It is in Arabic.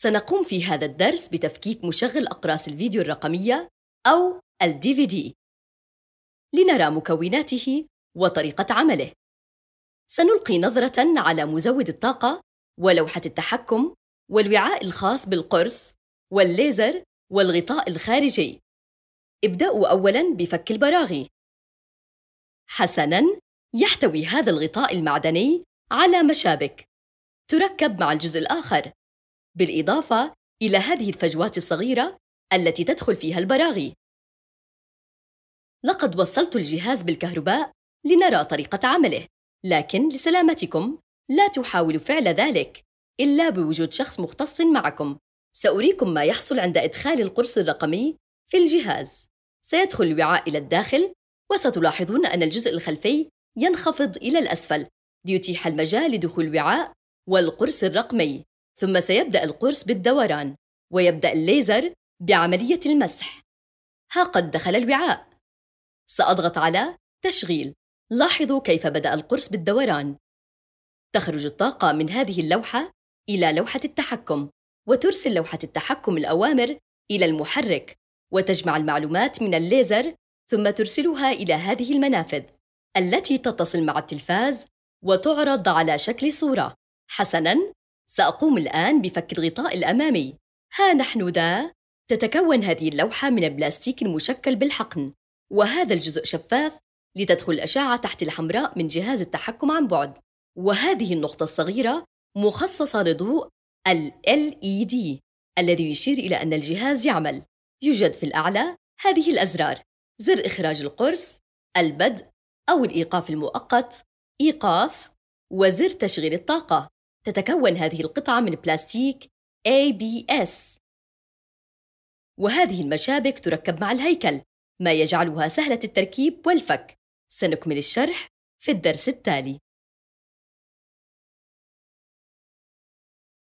سنقوم في هذا الدرس بتفكيك مشغل أقراص الفيديو الرقمية أو الـ DVD لنرى مكوناته وطريقة عمله. سنلقي نظرة على مزود الطاقة ولوحة التحكم والوعاء الخاص بالقرص والليزر والغطاء الخارجي. ابدأوا أولاً بفك البراغي. حسناً، يحتوي هذا الغطاء المعدني على مشابك تركب مع الجزء الآخر بالإضافة إلى هذه الفجوات الصغيرة التي تدخل فيها البراغي لقد وصلت الجهاز بالكهرباء لنرى طريقة عمله لكن لسلامتكم لا تحاولوا فعل ذلك إلا بوجود شخص مختص معكم سأريكم ما يحصل عند إدخال القرص الرقمي في الجهاز سيدخل الوعاء إلى الداخل وستلاحظون أن الجزء الخلفي ينخفض إلى الأسفل ليتيح المجال لدخول الوعاء والقرص الرقمي ثم سيبدأ القرص بالدوران ويبدأ الليزر بعملية المسح ها قد دخل الوعاء سأضغط على تشغيل لاحظوا كيف بدأ القرص بالدوران تخرج الطاقة من هذه اللوحة إلى لوحة التحكم وترسل لوحة التحكم الأوامر إلى المحرك وتجمع المعلومات من الليزر ثم ترسلها إلى هذه المنافذ التي تتصل مع التلفاز وتعرض على شكل صورة حسناً سأقوم الآن بفك الغطاء الأمامي ها نحن ذا تتكون هذه اللوحة من البلاستيك المشكل بالحقن وهذا الجزء شفاف لتدخل الأشعة تحت الحمراء من جهاز التحكم عن بعد وهذه النقطة الصغيرة مخصصة لضوء ال LED الذي يشير إلى أن الجهاز يعمل يوجد في الأعلى هذه الأزرار زر إخراج القرص البدء أو الإيقاف المؤقت إيقاف وزر تشغيل الطاقة تتكون هذه القطعة من بلاستيك ABS وهذه المشابك تركب مع الهيكل ما يجعلها سهلة التركيب والفك سنكمل الشرح في الدرس التالي